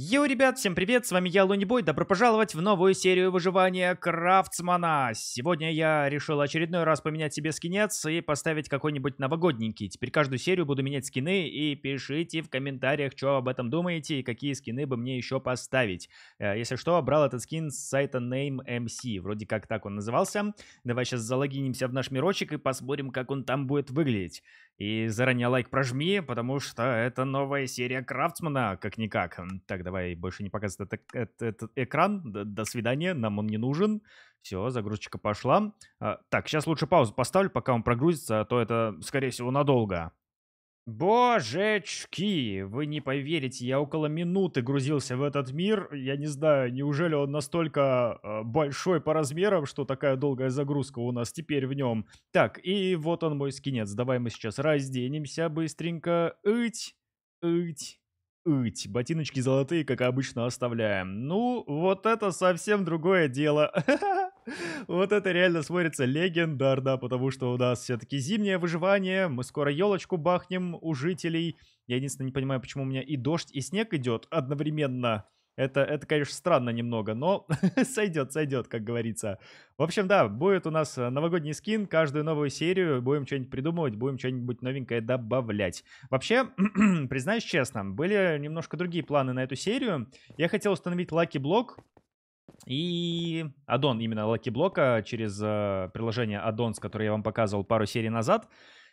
Йоу, ребят, всем привет, с вами я, Лунибой, добро пожаловать в новую серию выживания Крафтсмана. Сегодня я решил очередной раз поменять себе скинец и поставить какой-нибудь новогодненький. Теперь каждую серию буду менять скины и пишите в комментариях, что об этом думаете и какие скины бы мне еще поставить. Э, если что, брал этот скин с сайта NameMC, вроде как так он назывался. Давай сейчас залогинимся в наш мирочек и посмотрим, как он там будет выглядеть. И заранее лайк прожми, потому что это новая серия Крафтсмана, как-никак. Так, давай больше не показывать этот, этот, этот экран. До, до свидания, нам он не нужен. Все, загрузочка пошла. А, так, сейчас лучше паузу поставлю, пока он прогрузится, а то это, скорее всего, надолго. Божечки, вы не поверите, я около минуты грузился в этот мир. Я не знаю, неужели он настолько э, большой по размерам, что такая долгая загрузка у нас теперь в нем. Так, и вот он мой скинец. Давай мы сейчас разденемся быстренько. Ыть, ыть, ыть. Ботиночки золотые, как обычно, оставляем. Ну, вот это совсем другое дело. Вот это реально смотрится легендарно, потому что у нас все-таки зимнее выживание, мы скоро елочку бахнем у жителей. Я единственное не понимаю, почему у меня и дождь, и снег идет одновременно. Это, это, конечно, странно немного, но сойдет, сойдет, как говорится. В общем, да, будет у нас новогодний скин, каждую новую серию будем что-нибудь придумывать, будем что-нибудь новенькое добавлять. Вообще, признаюсь честно, были немножко другие планы на эту серию. Я хотел установить лаки Block, и аддон именно лаки-блока через э, приложение Addons, которое я вам показывал пару серий назад.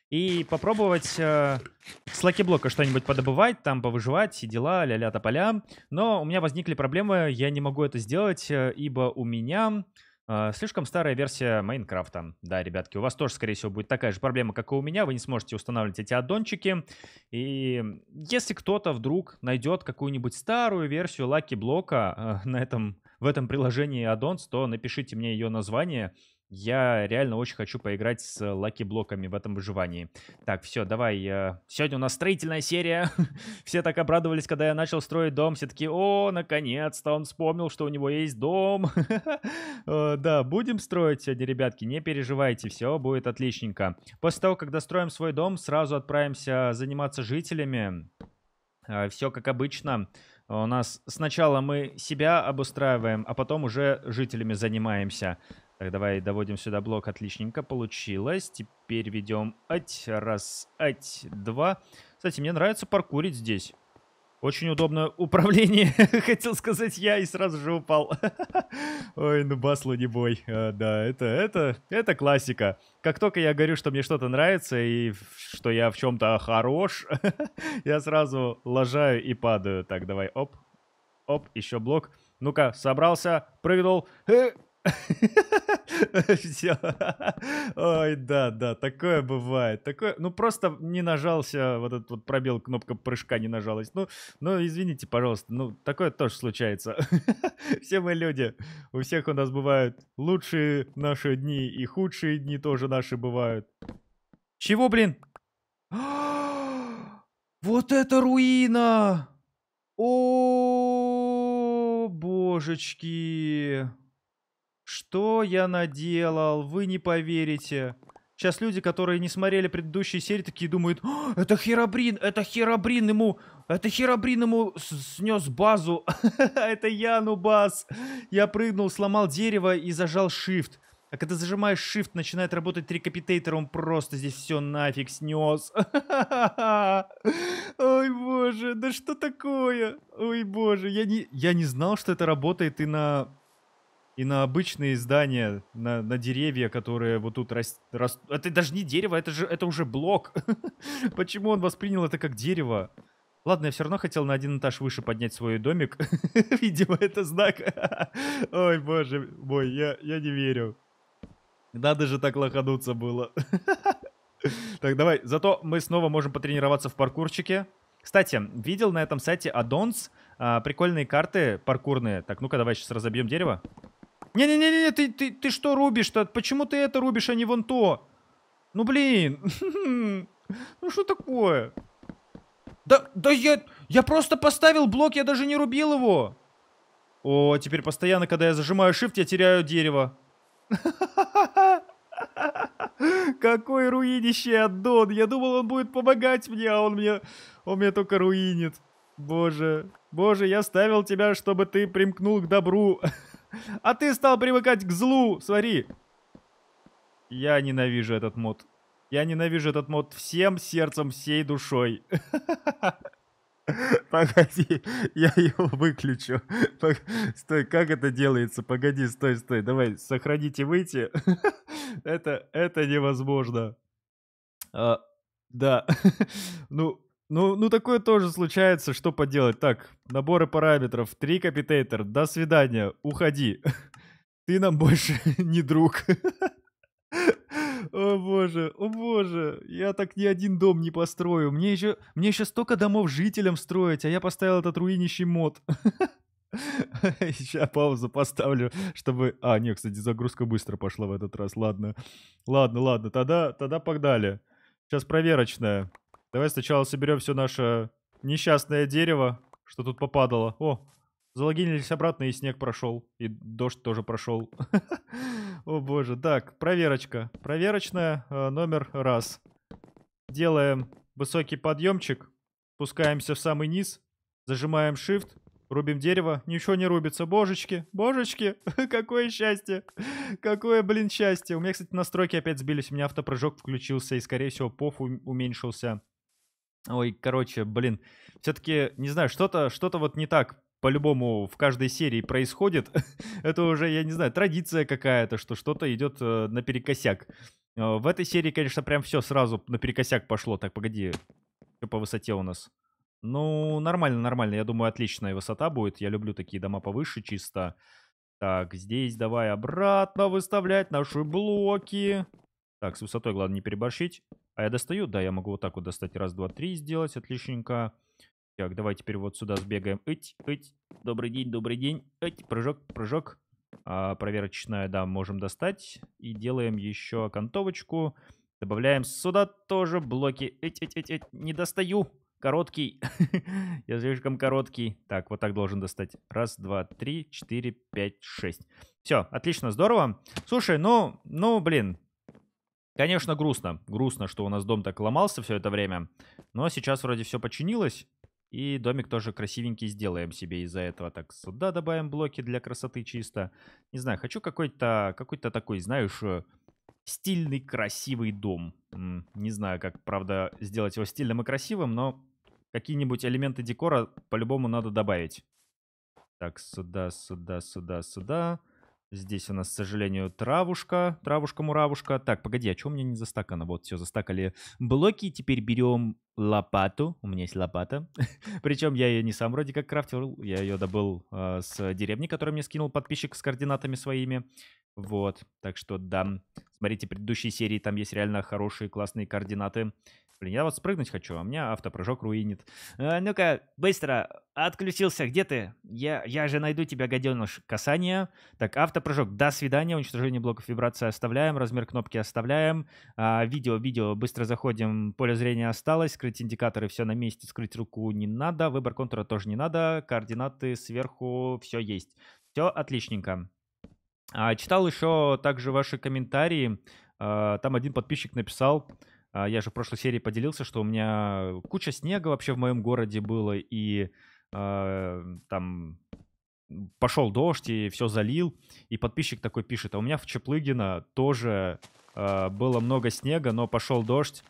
И попробовать э, с лаки-блока что-нибудь подобывать, там повыживать, и дела, ля-ля тополя. Но у меня возникли проблемы, я не могу это сделать, э, ибо у меня... Э, слишком старая версия Майнкрафта. Да, ребятки, у вас тоже, скорее всего, будет такая же проблема, как и у меня. Вы не сможете устанавливать эти аддончики. И если кто-то вдруг найдет какую-нибудь старую версию Лаки Блока э, на этом в этом приложении аддонс, то напишите мне ее название. Я реально очень хочу поиграть с лаки-блоками в этом выживании. Так, все, давай. Э, сегодня у нас строительная серия. все так обрадовались, когда я начал строить дом. Все таки о, наконец-то он вспомнил, что у него есть дом. Э, да, будем строить сегодня, ребятки. Не переживайте, все будет отличненько. После того, как достроим свой дом, сразу отправимся заниматься жителями. Э, все как обычно. У нас сначала мы себя обустраиваем, а потом уже жителями занимаемся. Так, давай доводим сюда блок. Отличненько получилось. Теперь ведем ать, раз, ать, два. Кстати, мне нравится паркурить здесь. Очень удобное управление, хотел сказать я, и сразу же упал. Ой, ну басло не бой. А, да, это, это, это классика. Как только я говорю, что мне что-то нравится и что я в чем-то хорош, я сразу лажаю и падаю. Так, давай, оп, оп, еще блок. Ну-ка, собрался, прыгнул. Э, Все. Ой, да, да, такое бывает. Такое, ну просто не нажался вот этот вот пробел, кнопка прыжка не нажалась. Ну, ну извините, пожалуйста, ну такое тоже случается. Все мы люди. У всех у нас бывают лучшие наши дни и худшие дни тоже наши бывают. Чего, блин? Вот это руина! О, божечки! Что я наделал? Вы не поверите. Сейчас люди, которые не смотрели предыдущие серии, такие думают, «А, это Херабрин, это Херабрин ему, это Херабрин ему снес базу. это я, Нубас. Я прыгнул, сломал дерево и зажал shift. А когда зажимаешь shift, начинает работать трикапитейтер, он просто здесь все нафиг снес. Ой, боже, да что такое? Ой, боже, я не, я не знал, что это работает и на и на обычные здания, на, на деревья, которые вот тут растут. Рас... Это даже не дерево, это же это уже блок. Почему он воспринял это как дерево? Ладно, я все равно хотел на один этаж выше поднять свой домик. Видимо, это знак. Ой, боже мой, я, я не верю. Надо же так лохануться было. Так, давай. Зато мы снова можем потренироваться в паркурчике. Кстати, видел на этом сайте аддонс а, прикольные карты паркурные. Так, ну-ка, давай сейчас разобьем дерево. Не-не-не, ты, ты, ты что рубишь-то? Почему ты это рубишь, а не вон то? Ну блин, ну что такое? Да, да я, я просто поставил блок, я даже не рубил его. О, теперь постоянно, когда я зажимаю shift, я теряю дерево. Какой руинище аддон. Я думал, он будет помогать мне, а он мне, он мне только руинит. Боже, боже, я ставил тебя, чтобы ты примкнул к добру. А ты стал привыкать к злу, смотри. Я ненавижу этот мод. Я ненавижу этот мод всем сердцем, всей душой. Погоди, я его выключу. Стой, как это делается? Погоди, стой, стой. Давай, сохраните, выйти. Это, это невозможно. А, да. Ну, ну, ну такое тоже случается, что поделать. Так, наборы параметров, три капитейтер, до свидания, уходи. Ты нам больше не друг. О боже, о боже, я так ни один дом не построю. Мне еще, мне еще столько домов жителям строить, а я поставил этот руинищий мод. Сейчас паузу поставлю, чтобы... А, нет, кстати, загрузка быстро пошла в этот раз, ладно. Ладно, ладно, тогда, тогда погнали. Сейчас проверочная. Давай сначала соберем все наше несчастное дерево, что тут попадало. О, залогинились обратно, и снег прошел. И дождь тоже прошел. О боже, так, проверочка. Проверочная э, номер раз. Делаем высокий подъемчик, спускаемся в самый низ, зажимаем shift, рубим дерево, ничего не рубится. Божечки, божечки, какое счастье, какое, блин, счастье. У меня, кстати, настройки опять сбились, у меня автопрыжок включился и, скорее всего, поф уменьшился. Ой, короче, блин, все-таки, не знаю, что-то что вот не так по-любому в каждой серии происходит. Это уже, я не знаю, традиция какая-то, что что-то идет э, наперекосяк. Э, в этой серии, конечно, прям все сразу наперекосяк пошло. Так, погоди, что по высоте у нас? Ну, нормально, нормально. Я думаю, отличная высота будет. Я люблю такие дома повыше чисто. Так, здесь давай обратно выставлять наши блоки. Так, с высотой, главное, не переборщить. А я достаю? Да, я могу вот так вот достать. Раз, два, три сделать. Отличненько. Так, давай теперь вот сюда сбегаем. Ить, ить. Добрый день, добрый день. Ить, прыжок, прыжок. А, проверочная, да, можем достать. И делаем еще окантовочку. Добавляем сюда тоже блоки. Ить, ить, ить, ить. Не достаю. Короткий. я слишком короткий. Так, вот так должен достать. Раз, два, три, четыре, пять, шесть. Все, отлично, здорово. Слушай, ну, ну, блин, Конечно, грустно. Грустно, что у нас дом так ломался все это время. Но сейчас вроде все починилось. И домик тоже красивенький сделаем себе из-за этого. Так, сюда добавим блоки для красоты чисто. Не знаю, хочу какой-то какой то такой, знаешь, э, стильный, красивый дом. Не знаю, как, правда, сделать его стильным и красивым, но какие-нибудь элементы декора по-любому надо добавить. Так, сюда, сюда, сюда, сюда. Здесь у нас, к сожалению, травушка, травушка-муравушка. Так, погоди, а что у меня не застакано? Вот, все, застакали блоки. Теперь берем лопату. У меня есть лопата. Причем я ее не сам вроде как крафтил. Я ее добыл э, с деревни, которую мне скинул подписчик с координатами своими. Вот, так что да. Смотрите, предыдущей серии, там есть реально хорошие, классные координаты. Блин, я вот спрыгнуть хочу, а меня автопрыжок руинит. А, ну-ка, быстро, отключился, где ты? Я, я же найду тебя, гаденыш. Касание. Так, автопрыжок, до свидания. Уничтожение блоков вибрации оставляем, размер кнопки оставляем. А, видео, видео, быстро заходим, поле зрения осталось, скрыть индикаторы, все на месте, скрыть руку не надо, выбор контура тоже не надо, координаты сверху, все есть. Все отличненько. А, читал еще также ваши комментарии. А, там один подписчик написал, а, я же в прошлой серии поделился, что у меня куча снега вообще в моем городе было, и э, там пошел дождь и все залил. И подписчик такой пишет, а у меня в Чеплыгино тоже э, было много снега, но пошел дождь,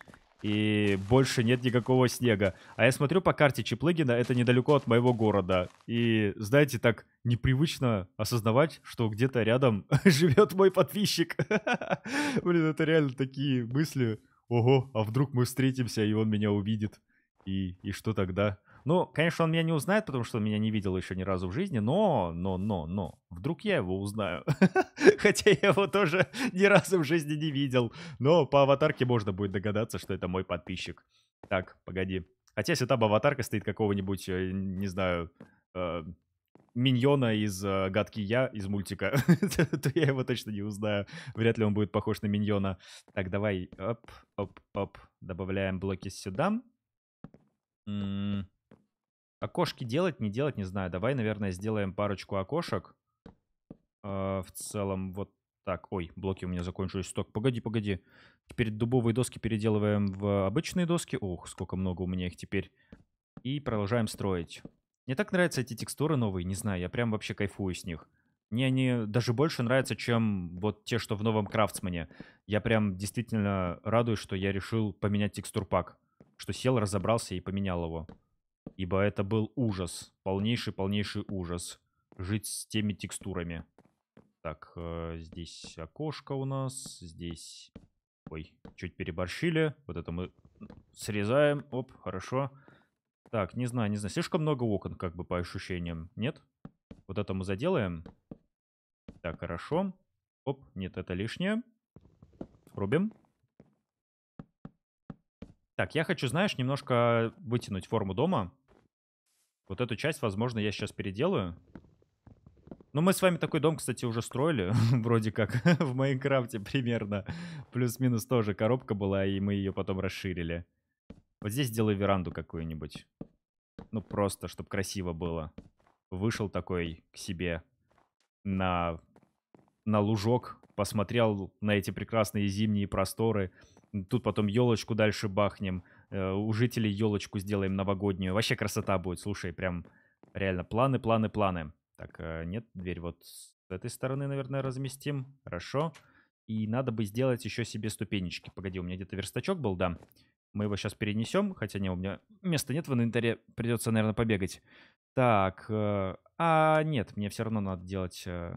и больше нет никакого снега. А я смотрю по карте Чеплыгина, это недалеко от моего города. И, знаете, так непривычно осознавать, что где-то рядом живет мой подписчик. Блин, это реально такие мысли ого, а вдруг мы встретимся, и он меня увидит, и, и что тогда? Ну, конечно, он меня не узнает, потому что он меня не видел еще ни разу в жизни, но, но, но, но, вдруг я его узнаю. Хотя я его тоже ни разу в жизни не видел, но по аватарке можно будет догадаться, что это мой подписчик. Так, погоди. Хотя если там аватарка стоит какого-нибудь, э, не знаю, э, миньона из э, «Гадкий я» из мультика, то я его точно не узнаю. Вряд ли он будет похож на миньона. Так, давай, оп, оп, оп. Добавляем блоки сюда. окошки делать, не делать, не знаю. Давай, наверное, сделаем парочку окошек. А, в целом вот так. Ой, блоки у меня закончились. Сток, погоди, погоди. Теперь дубовые доски переделываем в обычные доски. Ух, сколько много у меня их теперь. И продолжаем строить. Мне так нравятся эти текстуры новые, не знаю, я прям вообще кайфую с них. Мне они даже больше нравятся, чем вот те, что в новом Крафтсмане. Я прям действительно радуюсь, что я решил поменять текстурпак. Что сел, разобрался и поменял его. Ибо это был ужас. Полнейший-полнейший ужас. Жить с теми текстурами. Так, э, здесь окошко у нас. Здесь... Ой, чуть переборщили. Вот это мы срезаем. Оп, хорошо. Хорошо. Так, не знаю, не знаю. Слишком много окон, как бы, по ощущениям. Нет? Вот это мы заделаем. Так, хорошо. Оп, нет, это лишнее. Рубим. Так, я хочу, знаешь, немножко вытянуть форму дома. Вот эту часть, возможно, я сейчас переделаю. Ну, мы с вами такой дом, кстати, уже строили, вроде как, в Майнкрафте примерно. Плюс-минус тоже коробка была, и мы ее потом расширили. Вот здесь сделай веранду какую-нибудь. Ну, просто, чтобы красиво было. Вышел такой к себе на, на лужок, посмотрел на эти прекрасные зимние просторы. Тут потом елочку дальше бахнем. Э, у жителей елочку сделаем новогоднюю. Вообще красота будет, слушай, прям реально планы, планы, планы. Так, э, нет, дверь вот с этой стороны, наверное, разместим. Хорошо. И надо бы сделать еще себе ступенечки. Погоди, у меня где-то верстачок был, да? Мы его сейчас перенесем, хотя не, у меня места нет в инвентаре, придется, наверное, побегать. Так, э, а нет, мне все равно надо делать, э,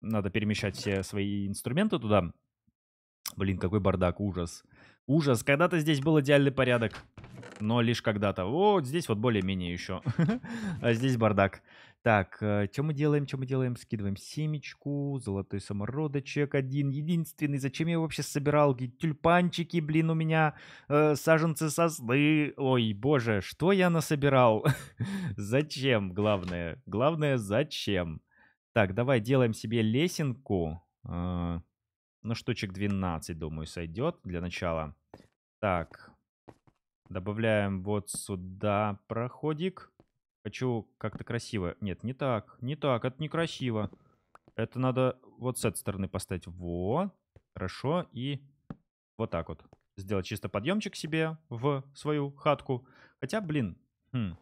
надо перемещать все свои инструменты туда. Блин, какой бардак, ужас. Ужас, когда-то здесь был идеальный порядок, но лишь когда-то. Вот здесь вот более-менее еще, а здесь бардак. Так, э, что мы делаем, что мы делаем? Скидываем семечку, золотой самородочек один, единственный. Зачем я его вообще собирал? Тюльпанчики, блин, у меня э, саженцы сосны. Ой, боже, что я насобирал? зачем, главное? Главное, зачем? Так, давай делаем себе лесенку. Э, ну, штучек 12, думаю, сойдет для начала. Так, добавляем вот сюда проходик. Хочу как-то красиво. Нет, не так. Не так, это некрасиво. Это надо вот с этой стороны поставить. Во. Хорошо. И вот так вот. Сделать чисто подъемчик себе в свою хатку. Хотя, блин, хм.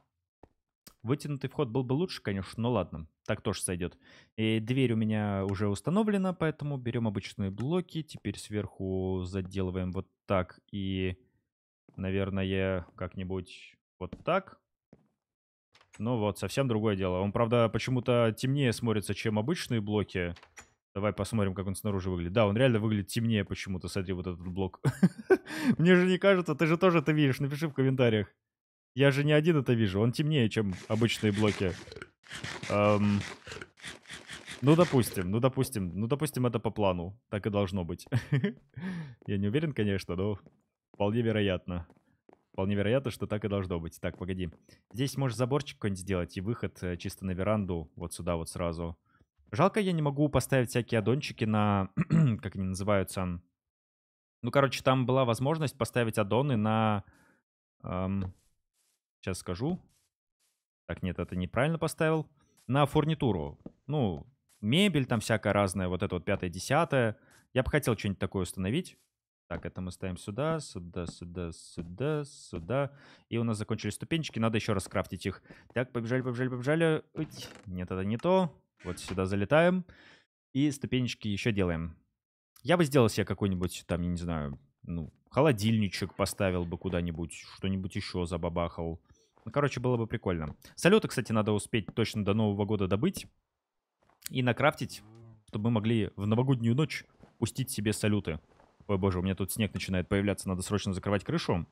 вытянутый вход был бы лучше, конечно, но ладно. Так тоже сойдет. И дверь у меня уже установлена, поэтому берем обычные блоки. Теперь сверху заделываем вот так и, наверное, как-нибудь вот так. Ну вот, совсем другое дело. Он, правда, почему-то темнее смотрится, чем обычные блоки. Давай посмотрим, как он снаружи выглядит. Да, он реально выглядит темнее почему-то. Смотри, вот этот блок. Мне же не кажется, ты же тоже это видишь. Напиши в комментариях. Я же не один это вижу. Он темнее, чем обычные блоки. Эм... Ну, допустим, ну, допустим, ну, допустим, это по плану. Так и должно быть. Я не уверен, конечно, но вполне вероятно. Вполне вероятно, что так и должно быть. Так, погоди. Здесь можешь заборчик какой-нибудь сделать и выход э, чисто на веранду вот сюда вот сразу. Жалко, я не могу поставить всякие аддончики на... как они называются? Ну, короче, там была возможность поставить аддоны на... Эм, сейчас скажу. Так, нет, это неправильно поставил. На фурнитуру. Ну, мебель там всякая разная, вот это вот пятое-десятое. Я бы хотел что-нибудь такое установить. Так, это мы ставим сюда, сюда, сюда, сюда, сюда. И у нас закончились ступенчики, надо еще раз крафтить их. Так, побежали, побежали, побежали. Уть, нет, это не то. Вот сюда залетаем. И ступенечки еще делаем. Я бы сделал себе какой-нибудь, там, я не знаю, ну, холодильничек поставил бы куда-нибудь, что-нибудь еще забабахал. Ну, короче, было бы прикольно. Салюты, кстати, надо успеть точно до Нового года добыть и накрафтить, чтобы мы могли в новогоднюю ночь пустить себе салюты. Ой, боже, у меня тут снег начинает появляться, надо срочно закрывать крышу.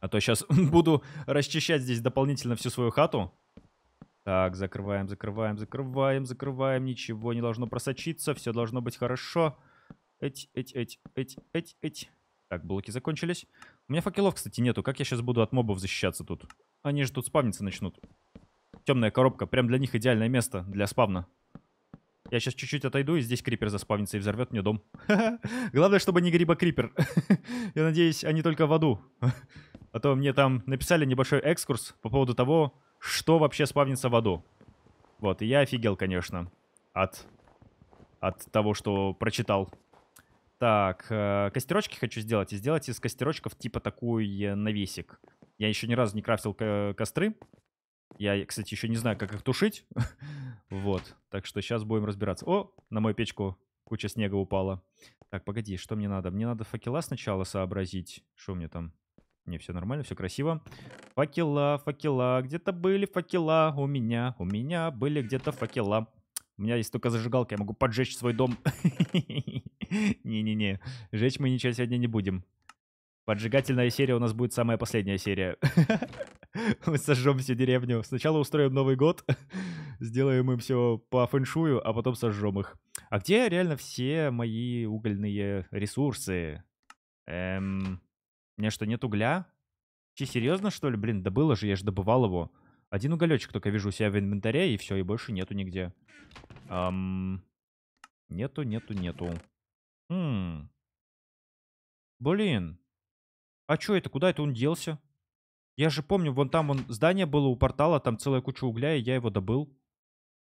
А то сейчас буду расчищать здесь дополнительно всю свою хату. Так, закрываем, закрываем, закрываем, закрываем. Ничего не должно просочиться, все должно быть хорошо. Эть, эть, эть, эть, эть, эть. Так, блоки закончились. У меня факелов, кстати, нету. Как я сейчас буду от мобов защищаться тут? Они же тут спавниться начнут. Темная коробка, прям для них идеальное место для спавна. Я сейчас чуть-чуть отойду, и здесь крипер заспавнится и взорвет мне дом. Главное, чтобы не гриба крипер. Я надеюсь, они только в аду. А то мне там написали небольшой экскурс по поводу того, что вообще спавнится в аду. Вот, и я офигел, конечно, от, от того, что прочитал. Так, э, костерочки хочу сделать. И сделать из костерочков типа такой э, навесик. Я еще ни разу не крафтил э, костры. Я, кстати, еще не знаю, как их тушить. вот. Так что сейчас будем разбираться. О, на мою печку куча снега упала. Так, погоди, что мне надо? Мне надо факела сначала сообразить. Что у меня там? Не, все нормально, все красиво. Факела, факела, где-то были факела у меня. У меня были где-то факела. У меня есть только зажигалка, я могу поджечь свой дом. Не-не-не, жечь мы ничего сегодня не будем. Поджигательная серия у нас будет самая последняя серия. Мы сожжем всю деревню. Сначала устроим Новый год, сделаем им все по фэншую, а потом сожжем их. А где реально все мои угольные ресурсы? Эм, у меня что, нет угля? Че, серьезно, что ли? Блин, да же, я же добывал его. Один уголечек только вижу у себя в инвентаре, и все, и больше нету нигде. Эм, нету, нету, нету. Хм. Блин. А чё это? Куда это он делся? Я же помню, вон там вон здание было у портала, там целая куча угля, и я его добыл.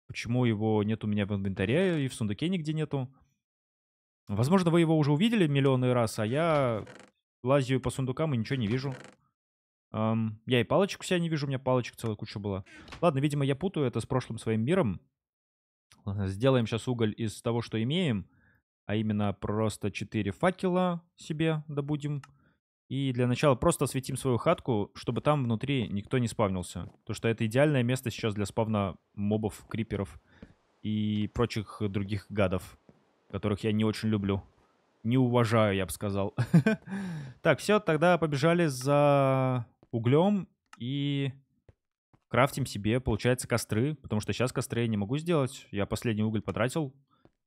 Почему его нет у меня в инвентаре и в сундуке нигде нету? Возможно, вы его уже увидели миллионы раз, а я лазию по сундукам и ничего не вижу. Эм, я и палочек у себя не вижу, у меня палочек целая куча была. Ладно, видимо, я путаю это с прошлым своим миром. Сделаем сейчас уголь из того, что имеем. А именно просто 4 факела себе добудем. И для начала просто осветим свою хатку, чтобы там внутри никто не спавнился. Потому что это идеальное место сейчас для спавна мобов, криперов и прочих других гадов, которых я не очень люблю. Не уважаю, я бы сказал. Так, все, тогда побежали за углем и крафтим себе, получается, костры. Потому что сейчас костры я не могу сделать. Я последний уголь потратил.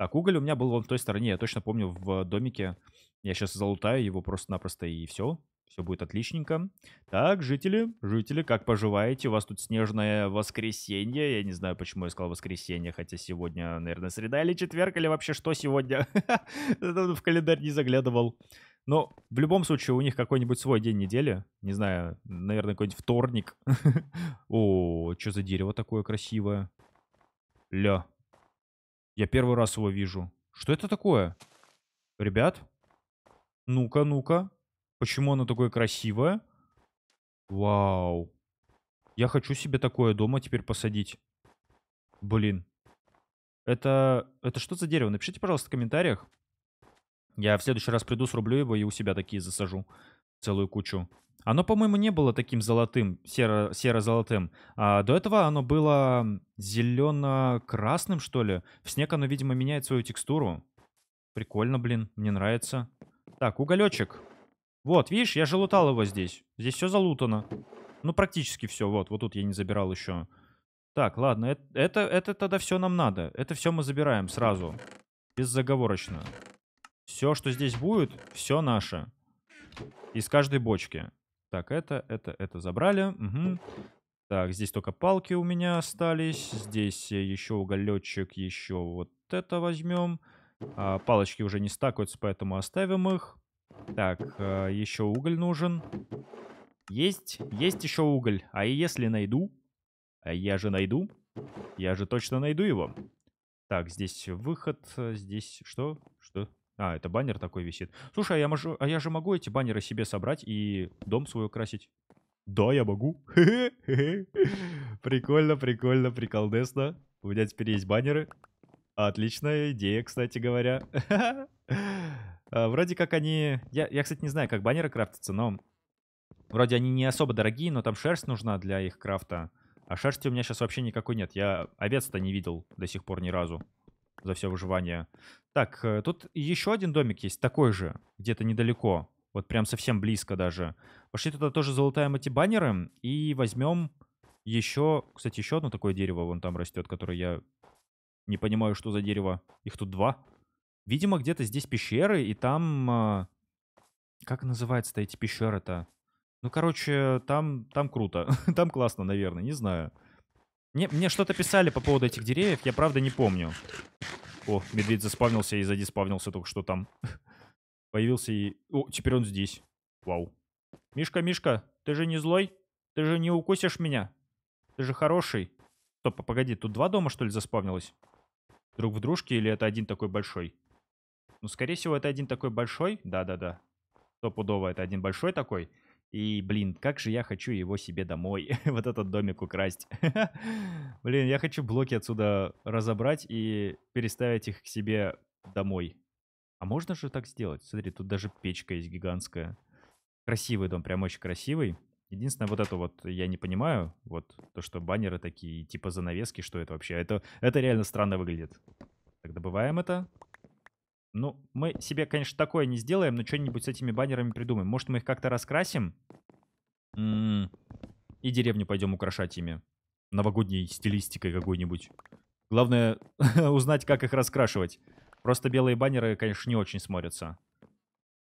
Так, уголь у меня был вон в той стороне, я точно помню, в домике. Я сейчас залутаю его просто-напросто, и все. Все будет отличненько. Так, жители, жители, как поживаете? У вас тут снежное воскресенье. Я не знаю, почему я сказал воскресенье, хотя сегодня, наверное, среда или четверг, или вообще что сегодня? В календарь не заглядывал. Но в любом случае у них какой-нибудь свой день недели. Не знаю, наверное, какой-нибудь вторник. О, что за дерево такое красивое? Ля, я первый раз его вижу. Что это такое? Ребят? Ну-ка, ну-ка. Почему оно такое красивое? Вау. Я хочу себе такое дома теперь посадить. Блин. Это... Это что за дерево? Напишите, пожалуйста, в комментариях. Я в следующий раз приду, срублю его и у себя такие засажу. Целую кучу. Оно, по-моему, не было таким золотым, серо, серо-золотым. А до этого оно было зелено-красным, что ли. В снег оно, видимо, меняет свою текстуру. Прикольно, блин, мне нравится. Так, уголечек. Вот, видишь, я же лутал его здесь. Здесь все залутано. Ну, практически все. Вот, вот тут я не забирал еще. Так, ладно, это, это, это тогда все нам надо. Это все мы забираем сразу. Беззаговорочно. Все, что здесь будет, все наше. Из каждой бочки. Так, это, это, это забрали. Угу. Так, здесь только палки у меня остались. Здесь э, еще уголечек, еще вот это возьмем. А, палочки уже не стакаются, поэтому оставим их. Так, а, э, еще уголь нужен. Есть, есть еще уголь. А если найду? А я же найду. Я же точно найду его. Так, здесь выход, э, здесь что? Что? А, это баннер такой висит. Слушай, а я, мож... а я же могу эти баннеры себе собрать и дом свой украсить? Да, я могу. прикольно, прикольно, приколдесно. У меня теперь есть баннеры. Отличная идея, кстати говоря. А, вроде как они... Я, я, кстати, не знаю, как баннеры крафтятся, но... Вроде они не особо дорогие, но там шерсть нужна для их крафта. А шерсти у меня сейчас вообще никакой нет. Я овец-то не видел до сих пор ни разу за все выживание. Так, э, тут еще один домик есть, такой же, где-то недалеко. Вот прям совсем близко даже. Пошли туда тоже залутаем эти баннеры и возьмем еще... Кстати, еще одно такое дерево вон там растет, которое я не понимаю, что за дерево. Их тут два. Видимо, где-то здесь пещеры, и там... А, как называется-то эти пещеры-то? Ну, короче, там, там круто. там классно, наверное, не знаю. Мне, мне что-то писали по поводу этих деревьев, я правда не помню. О, медведь заспавнился и задиспавнился только что там. Появился и... О, теперь он здесь. Вау. Мишка, Мишка, ты же не злой? Ты же не укусишь меня? Ты же хороший. Стоп, а погоди, тут два дома, что ли, заспавнилось? Друг в дружке или это один такой большой? Ну, скорее всего, это один такой большой. Да-да-да. Стопудово, это один большой такой. И, блин, как же я хочу его себе домой, вот этот домик украсть. блин, я хочу блоки отсюда разобрать и переставить их к себе домой. А можно же так сделать? Смотри, тут даже печка есть гигантская. Красивый дом, прям очень красивый. Единственное, вот это вот я не понимаю, вот то, что баннеры такие, типа занавески, что это вообще? Это, это реально странно выглядит. Так, добываем это. Ну, мы себе, конечно, такое не сделаем, но что-нибудь с этими баннерами придумаем. Может, мы их как-то раскрасим? М -м -м. И деревню пойдем украшать ими. Новогодней стилистикой какой-нибудь. Главное узнать, как их раскрашивать. Просто белые баннеры, конечно, не очень смотрятся.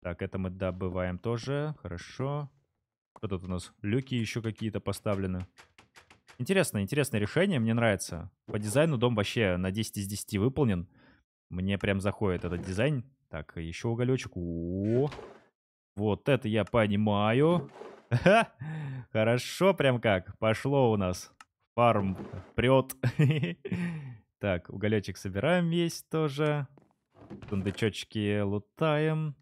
Так, это мы добываем тоже. Хорошо. Что тут у нас? Люки еще какие-то поставлены. Интересно, интересное решение, мне нравится. По дизайну дом вообще на 10 из 10 выполнен. Мне прям заходит этот дизайн. Так, еще уголечек. О, вот это я понимаю. Хорошо прям как. Пошло у нас. Фарм прет. Так, уголечек собираем весь тоже. Сундучочки лутаем.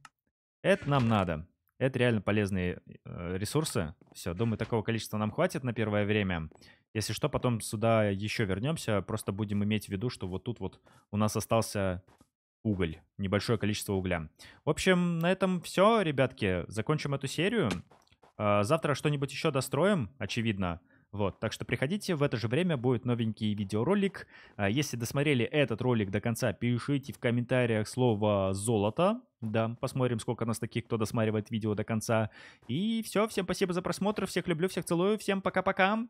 Это нам надо. Это реально полезные э, ресурсы. Все, думаю, такого количества нам хватит на первое время. Если что, потом сюда еще вернемся, просто будем иметь в виду, что вот тут вот у нас остался уголь, небольшое количество угля. В общем, на этом все, ребятки, закончим эту серию. А, завтра что-нибудь еще достроим, очевидно. Вот, так что приходите, в это же время будет новенький видеоролик. А, если досмотрели этот ролик до конца, пишите в комментариях слово «золото». Да, посмотрим, сколько у нас таких, кто досматривает видео до конца. И все, всем спасибо за просмотр, всех люблю, всех целую, всем пока-пока.